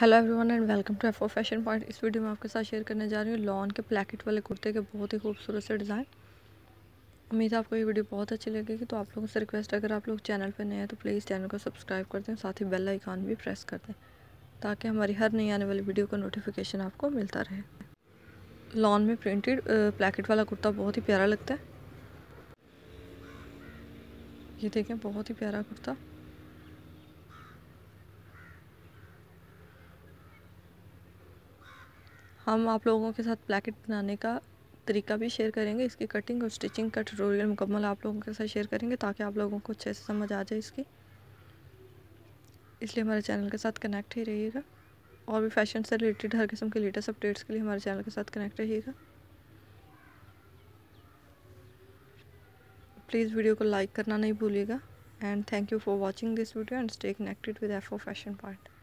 hello everyone and welcome to FO fashion point इस video में आपके साथ शेयर करने जा रही हूँ लॉन के प्लेकेट वाले कुर्ते के बहुत ही खूबसूरत से डिज़ाइन उम्मीद है आपको ये वीडियो बहुत अच्छी लगेगी तो आप लोगों से रिक्वेस्ट है अगर आप लोग चैनल पर नए हैं तो प्लीज़ चैनल को सब्सक्राइब कर दें साथ ही बेल आइकान भी प्रेस कर दें ताकि हमारी हर नई आने वाली वीडियो का नोटिफिकेशन आपको मिलता रहे लॉन में प्रिंटेड प्लेकेट वाला कुर्ता बहुत ही प्यारा लगता है ये देखें बहुत ही प्यारा कुर्ता हम आप लोगों के साथ ब्लैकेट बनाने का तरीका भी शेयर करेंगे इसकी कटिंग और स्टिचिंग का ट्यूटोरियल मुकम्मल आप लोगों के साथ शेयर करेंगे ताकि आप लोगों को अच्छे से समझ आ जाए इसकी इसलिए हमारे चैनल के साथ कनेक्ट ही रहिएगा और भी फैशन से रिलेटेड हर किस्म के लेटेस्ट अपडेट्स के लिए हमारे चैनल के साथ कनेक्ट रहिएगा प्लीज़ वीडियो को लाइक करना नहीं भूलिएगा and thank you for watching this video and stay connected with F fashion part